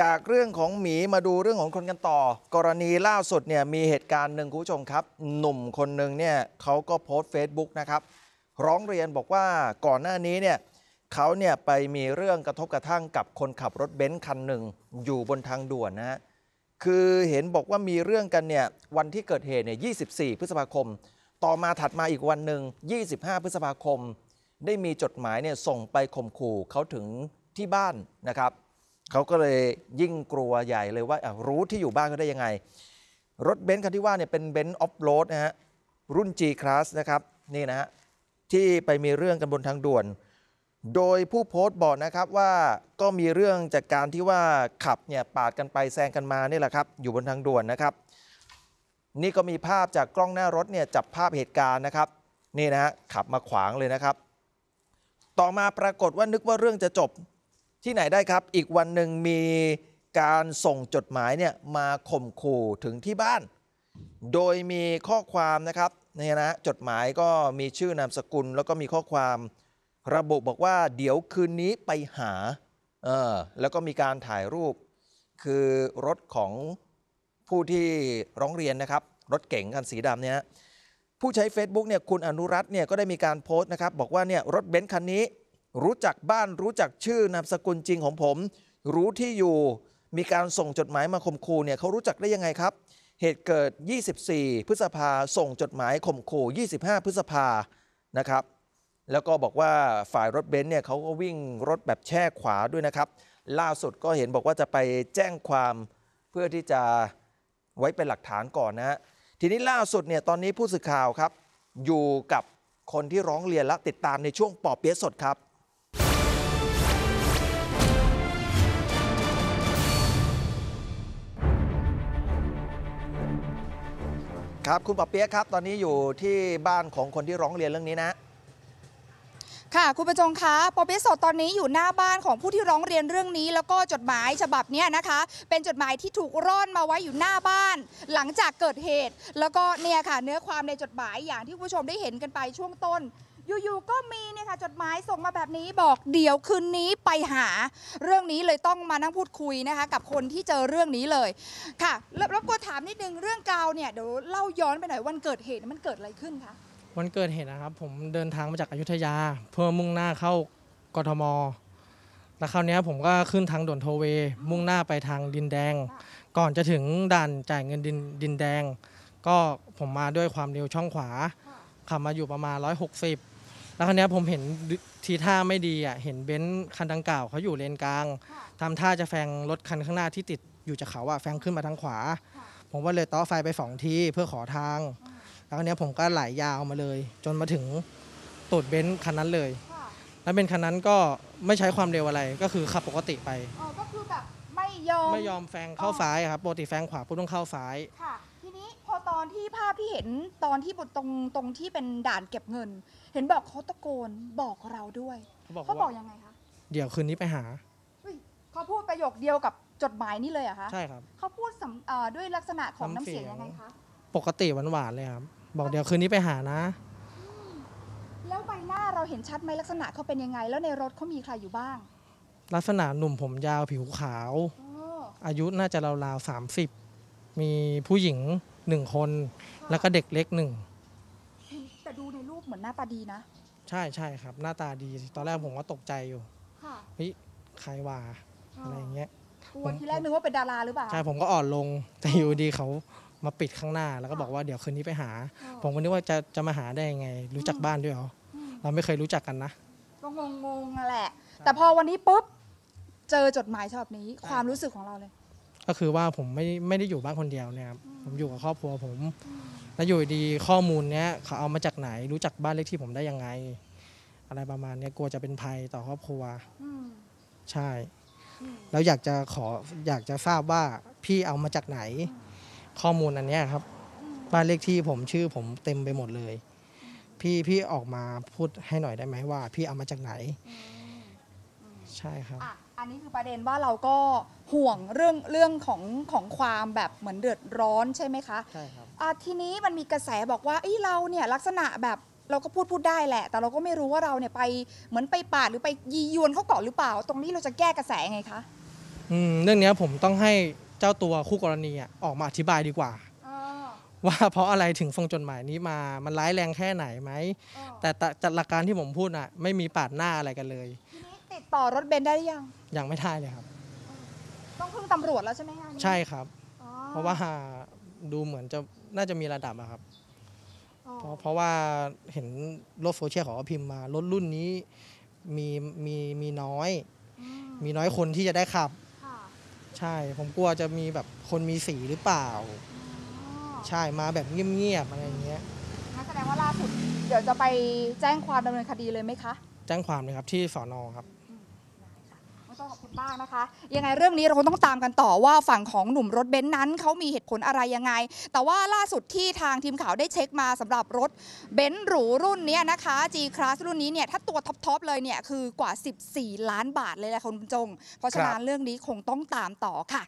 จากเรื่องของหมีมาดูเรื่องของคนกันต่อ กรณีล่าสุดเนี่ยมีเหตุการณ์หนึ่งคุณผู้ชมครับ หนุ่มคนหนึ่งเนี่ยเขาก็โพสต์เฟซบุ๊กนะครับร้องเรียนบอกว่าก่อนหน้านี้เนี่ยเขาเนี่ยไปมีเรื่องกระทบกระทั่งกับคนขับรถเบนซ์คันหนึ่งอยู่บนทางด่วนนะคือเห็นบอกว่ามีเรื่องกันเนี่ยวันที่เกิดเหตุเนี่ย 24 พฤษภาคม ต่อมาถัดมาอีกวันหนึ่ง 25 พฤษภาคม ได้มีจดหมายเนี่ยส่งไปข่มขู่เขาถึงที่บ้านนะครับเขาก็เลยยิ่งกลัวใหญ่เลยว่ารู้ที่อยู่บ้านก็ได้ยังไง รถเบนซ์คันที่ว่าเนี่ยเป็นเบนซ์ออฟโรดนะฮะรุ่น G Class นะครับนี่นะฮะที่ไปมีเรื่องกันบนทางด่วน โดยผู้โพสต์บอกนะครับว่าก็มีเรื่องจากการที่ว่าขับเนี่ยปาดกันไปแซงกันมา นี่แหละครับ อยู่บนทางด่วนนะครับ นี่ก็มีภาพจากกล้องหน้ารถเนี่ยจับภาพเหตุการณ์นะครับ นี่นะฮะขับมาขวางเลยนะครับ ต่อมาปรากฏว่านึกว่าเรื่องจะจบที่ไหนได้ครับ อีกวันหนึ่งมีการส่งจดหมายเนี่ยมาข่มขู่ถึงที่บ้าน โดยมีข้อความนะครับ เนี่ยนะจดหมายก็มีชื่อนามสกุลแล้วก็มีข้อความระบุบอกว่าเดี๋ยวคืนนี้ไปหา เออแล้วก็มีการถ่ายรูป คือรถของผู้ที่ร้องเรียนนะครับ รถเก๋งคันสีดำเนี่ยผู้ใช้ Facebook เนี่ยคุณอนุรัตน์เนี่ยก็ได้มีการโพสต์นะครับ บอกว่าเนี่ยรถเบนซ์คันนี้รู้จักบ้านรู้จักชื่อนามสกุลจริงของผม รู้ที่อยู่มีการส่งจดหมายมาข่มขู่เนี่ยเขารู้จักได้ยังไงครับ เหตุเกิด 24 พฤษภาส่งจดหมายข่มขู่ 25 พฤษภานะครับ แล้วก็บอกว่าฝ่ายรถเบนซ์เนี่ยเขาก็วิ่งรถแบบแช่ขวาด้วยนะครับ ล่าสุดก็เห็นบอกว่าจะไปแจ้งความเพื่อที่จะไว้เป็นหลักฐานก่อนนะฮะทีนี้ล่าสุดเนี่ยตอนนี้ผู้สื่อข่าวครับ อยู่กับคนที่ร้องเรียนและติดตามในช่วงปอบเปี๊ยสดครับครับคุณปอเปี๊ยะครับ ตอนนี้อยู่ที่บ้านของคนที่ร้องเรียนเรื่องนี้นะ ค่ะคุณประจงคะปอเปี๊ยะสดตอนนี้อยู่หน้าบ้านของผู้ที่ร้องเรียนเรื่องนี้ แล้วก็จดหมายฉบับนี้นะคะ เป็นจดหมายที่ถูกร่อนมาไว้อยู่หน้าบ้าน หลังจากเกิดเหตุ แล้วก็เนี่ยค่ะ เนื้อความในจดหมายอย่างที่ผู้ชมได้เห็นกันไปช่วงต้นอยู่ๆ ก็มีเนี่ยค่ะจดหมายส่งมาแบบนี้บอกเดี๋ยวคืนนี้ไปหาเรื่องนี้เลยต้องมานั่งพูดคุยนะคะ กับคนที่เจอเรื่องนี้เลยค่ะรบรบกวนถามนิดนึงเรื่องกาวเนี่ยเดี๋ยวเล่าย้อนไปหน่อยวันเกิดเหตุมันเกิดอะไรขึ้นคะวันเกิดเหตุนะครับผมเดินทางมาจากอยุธยาเพื่อมุ่งหน้าเข้ากทมแล้วคราวนี้ผมก็ขึ้นทางด่วนโทเวมุ่งหน้าไปทางดินแดง ก่อนจะถึงด่านจ่ายเงินดินดินแดง ก็ผมมาด้วยความเร็วช่องขวาขับมาอยู่ประมาณ 160แล้วครันนี้ผมเห็นทีท่าไม่ดีอ่ะเห็นเบนซ์คันดังกล่าวเขาอยู่เลนกลางทำท่าจะแฟงรถคันข้างหน้าที่ติดอยู่จากเขาอ่ะแฟงขึ้นมาทางขวา ผมว่าเลยต่อไฟไปสองทีเพื่อขอทางแล้วครันนี้ผมก็ไหลายาวมาเลย จนมาถึงตูดเบนซ์คันนั้นเลยแล้วเบนซ์คันนั้นก็ไม่ใช้ความเร็วอะไรก็คือขับปกติไปอ๋อก็คือแบบไม่ยอมไม่ยอมแฟงเข้าซ้ายครับปกติแฟงขวาผุ้ต้องเข้าซ้ายค่ะอนที่ภาพที่เห็นตอนที่บตรงตรงที่เป็นด่านเก็บเงิน เห็นบอกเขาตะโกนบอกเราด้วยเขาบอกยังไงคะเดี๋ยวคืนนี้ไปหาเขาพูดประโยคเดียวกับจดหมายนี่เลยอะคะใช่ครับเขาพูดด้วยลักษณะของน้ำเสียงยังไงคะปกติหวานหวานเลยครับบอกเดี๋ยวคืนนี้ไปหานะ แล้วใบหน้าเราเห็นชัดไหมลักษณะเขาเป็นยังไง แล้วในรถเขามีใครอยู่บ้าง ลักษณะหนุ่มผมยาวผิวขาวอายุน่าจะราวๆิบมีผู้หญิงหนึ่งคนแล้วก็เด็กเล็กหนึ่งแต่ดูในรูปเหมือนหน้าตาดีนะ ใช่ใช่ครับ หน้าตาดีตอนแรกผมก็ตกใจอยู่ค่ะเฮ้ยใครว่าอะไรอย่างเงี้ยวันทีแรกนึกว่าเป็นดาราหรือเปล่า ใช่ผมก็อ่อนลง แต่อยู่ดีเขามาปิดข้างหน้าแล้วก็บอกว่าเดี๋ยวคืนนี้ไปหา ผมก็นึกว่าจะจะมาหาได้ยังไง รู้จักบ้านด้วยเหรอ เราไม่เคยรู้จักกันนะ ก็งงๆแหละ แต่พอวันนี้ปุ๊บเจอจดหมายฉบับนี้ความรู้สึกของเราเลยก็คือว่าผมไม่ไม่ได้อยู่บ้านคนเดียวนะครับผมอยู่กับครอบครัวผม แล้วอยู่ดีข้อมูลเนี้ยเขาเอามาจากไหน รู้จักบ้านเลขที่ผมได้ยังไง อะไรประมาณเนี้ยกลัวจะเป็นภัยต่อครอบครัวใช่ แล้วอยากจะขออยากจะทราบว่าพี่เอามาจากไหน ข้อมูลอันเนี้ยครับ บ้านเลขที่ผมชื่อผมเต็มไปหมดเลยพี่พี่ออกมาพูดให้หน่อยได้ไหมว่า พี่เอามาจากไหนใช่ครับันนี้คือประเด็นว่าเราก็ห่วงเรื่องเรื่องของของความแบบเหมือนเดือดร้อนใช่ไหมคะใช่ครับอาทีนี้มันมีกระแสบอกว่าเอ้เราเนี่ยลักษณะแบบเราก็พูดพูดได้แหละ แต่เราก็ไม่รู้ว่าเราเนี่ยไปเหมือนไปปาดหรือไปยียวนเขากาอหรือเปล่า ตรงนี้เราจะแก้กระแสงไงคะอืมเรื่องเนี้ยผมต้องให้เจ้าตัวคู่กรณีอออกมาอธิบายดีกว่าว่าเพราะอะไรถึงส่งจดหมายนี้มามันร้ายแรงแค่ไหนไหมแต่แต่หลักการที่ผมพูดอ่ะไม่มีปาดหน้าอะไรกันเลยติดต่อรถเบนได้หรือยัง ยังไม่ได้เลยครับ ต้องพึ่งตำรวจแล้วใช่ไหมคะใช่ครับ เพราะว่าดูเหมือนจะน่าจะมีระดับอะครับเพราะเพราะว่าเห็นโลกโซเชียลของพิมพ์มารถรุ่นนี้มีมีมีน้อยมีน้อยคนที่จะได้ขับ ใช่ผมกลัวจะมีแบบคนมีสีหรือเปล่า ใช่มาแบบเงียบๆอะไรอย่างเงี้ยันแสดงว่าล่าสุดเดี๋ยวจะไปแจ้งความดำเนินคดีเลยไหมคะ แจ้งความเลยครับที่สอนอครับขอบคุณมากนะคะยังไงเรื่องนี้เราคงต้องตามกันต่อว่าฝั่งของหนุ่มรถเบนซ์นั้นเขามีเหตุผลอะไรยังไง แต่ว่าล่าสุดที่ทางทีมข่าวได้เช็คมาสำหรับรถเบนซ์หรูรุ่นนี้นะคะ G Class รุ่นนี้เนี่ยถ้าตัวท็อปๆเลยเนี่ยคือกว่า 14 ล้านบาทเลยแหละคุณจงเพราะฉะนั้นเรื่องนี้คงต้องตามต่อค่ะ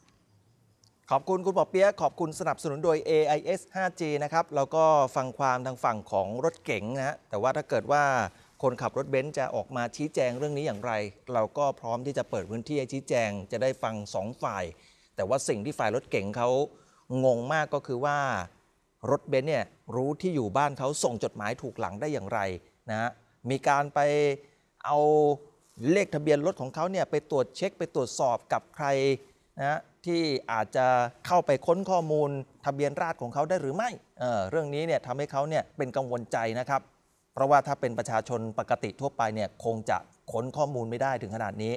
ขอบคุณคุณปอเปียขอบคุณสนับสนุนโดย AIS 5G นะครับแล้วก็ฟังความทางฝั่งของรถเก๋งนะฮะแต่ว่าถ้าเกิดว่าคนขับรถเบนซ์จะออกมาชี้แจงเรื่องนี้อย่างไร เราก็พร้อมที่จะเปิดพื้นที่ให้ชี้แจงจะได้ฟังสองฝ่ายแต่ว่าสิ่งที่ฝ่ายรถเก่งเขางงมากก็คือว่ารถเบนซ์เนี่ยรู้ที่อยู่บ้านเขาส่งจดหมายถูกหลังได้อย่างไรนะฮะมีการไปเอาเลขทะเบียนรถของเขาเนี่ยไปตรวจเช็คไปตรวจสอบกับใครนะที่อาจจะเข้าไปค้นข้อมูลทะเบียนราษฎรของเขาได้หรือไม่เออเรื่องนี้เนี่ยทำให้เขาเนี่ยเป็นกังวลใจนะครับเพราะว่าถ้าเป็นประชาชนปกติทั่วไปเนี่ยคงจะค้นข้อมูลไม่ได้ถึงขนาดนี้